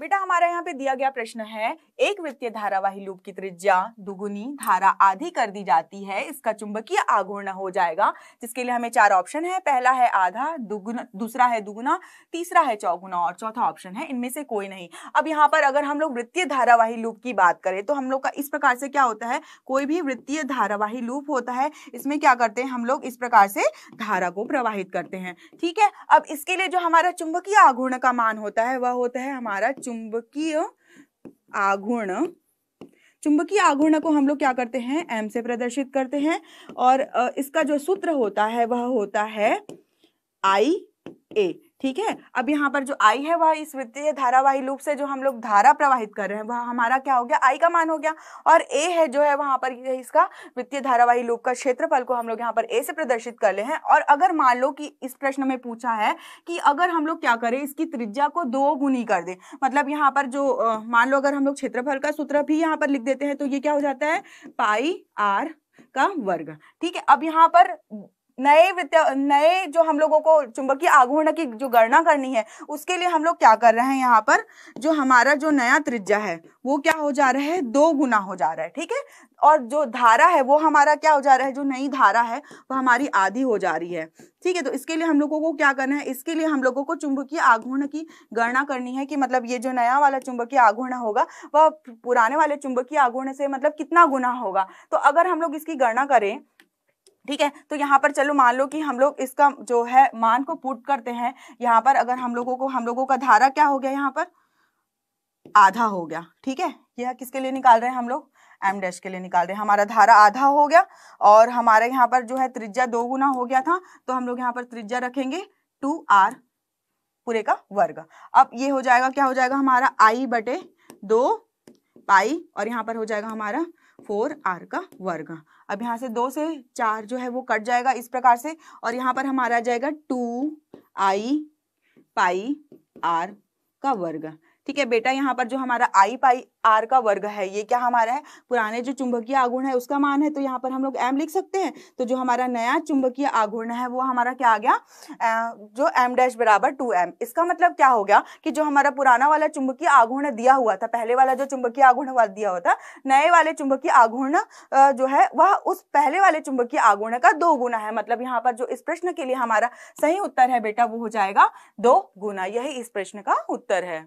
बेटा हमारा यहाँ पे दिया गया प्रश्न है एक वित्तीय धारावाही लूप की त्रिज्या दुगुनी धारा आधी कर दी जाती है इसका चुंबकीय आघूर्ण हो जाएगा जिसके लिए हमें चार ऑप्शन है पहला है आधा दुगुना दूसरा है दुगुना तीसरा है चौगुना और चौथा ऑप्शन है इनमें से कोई नहीं अब यहाँ पर अगर हम लोग वृत्तीय धारावाही लूप की बात करें तो हम लोग का इस प्रकार से क्या होता है कोई भी वृत्तीय धारावाही लूप होता है इसमें क्या करते हैं हम लोग इस प्रकार से धारा को प्रवाहित करते हैं ठीक है अब इसके लिए जो हमारा चुंबकीय आघूर्ण का मान होता है वह होता है हमारा चुंबकीय आघूर्ण चुंबकीय आघूर्ण को हम लोग क्या करते हैं एम से प्रदर्शित करते हैं और इसका जो सूत्र होता है वह होता है आई ए ठीक है अब यहाँ पर जो आई है वह इस वित्तीय धारावाही लूप से जो हम लोग धारा प्रवाहित कर रहे हैं वह हमारा क्या हो गया आई का मान हो गया और ए है जो है वहां पर इसका वित्तीय धारावाही लूप का क्षेत्रफल को हम लोग यहाँ पर ए से प्रदर्शित कर ले हैं और अगर मान लो कि इस प्रश्न में पूछा है कि अगर हम लोग क्या करें इसकी त्रिज्या को दो गुनी कर दे मतलब यहाँ पर जो मान लो अगर हम लोग क्षेत्रफल का सूत्र भी यहाँ पर लिख देते हैं तो ये क्या हो जाता है पाई आर का वर्ग ठीक है अब यहाँ पर नए नए जो हम लोगों को चुंबकीय आघूर्ण की जो गणना करनी है उसके लिए हम लोग क्या कर रहे हैं यहाँ पर जो हमारा जो नया त्रिज्या है वो क्या हो जा रहा है दो गुना हो जा रहा है ठीक है और जो धारा है वो हमारा क्या हो जा रहा है जो नई धारा है वो हमारी आधी हो जा रही है ठीक है तो इसके लिए हम लोगों को क्या करना है इसके लिए हम लोगों को चुंबकीय आघूर्ण की गणना करनी है कि मतलब ये जो नया वाला चुंबकीय आघूर्ण होगा वह पुराने वाले चुंबकीय आघूर्ण से मतलब कितना गुना होगा तो अगर हम लोग इसकी गणना करें ठीक है तो यहाँ पर चलो मान लो कि हम लोग इसका जो है मान को पुट करते हैं यहाँ पर अगर हम लोगों को हम लोगों का धारा क्या हो गया यहाँ पर आधा हो गया ठीक है यह किसके लिए निकाल रहे हैं हम लोग एम डैश के लिए निकाल रहे हैं हमारा धारा आधा हो गया और हमारे यहाँ पर जो है त्रिज्या दो गुना हो गया था तो हम लोग यहाँ पर त्रिज्या रखेंगे टू आर पूरे का वर्ग अब ये हो जाएगा क्या हो जाएगा हमारा आई बटे दो पाई और यहाँ पर हो जाएगा हमारा फोर आर का वर्ग अब यहाँ से दो से चार जो है वो कट जाएगा इस प्रकार से और यहाँ पर हमारा आ जाएगा टू आई पाई आर का वर्ग ठीक है बेटा यहाँ पर जो हमारा आई पाई आर का वर्ग है ये क्या हमारा है पुराने जो चुंबकीय आगुण है उसका मान है तो यहाँ पर हम लोग एम लिख सकते हैं तो जो हमारा नया चुंबकीय आगुण है वो हमारा क्या आ गया जो एम डैश बराबर टू एम इसका मतलब क्या हो गया कि जो हमारा पुराना वाला चुंबकीय आगुण दिया हुआ था पहले वाला जो चुंबकीय आगुण दिया हुआ था नए वाले चुंबकीय आगुण जो है वह उस पहले वाले चुंबकीय आगुण का दो गुना है मतलब यहाँ पर जो इस प्रश्न के लिए हमारा सही उत्तर है बेटा वो हो जाएगा दो गुना यही इस प्रश्न का उत्तर है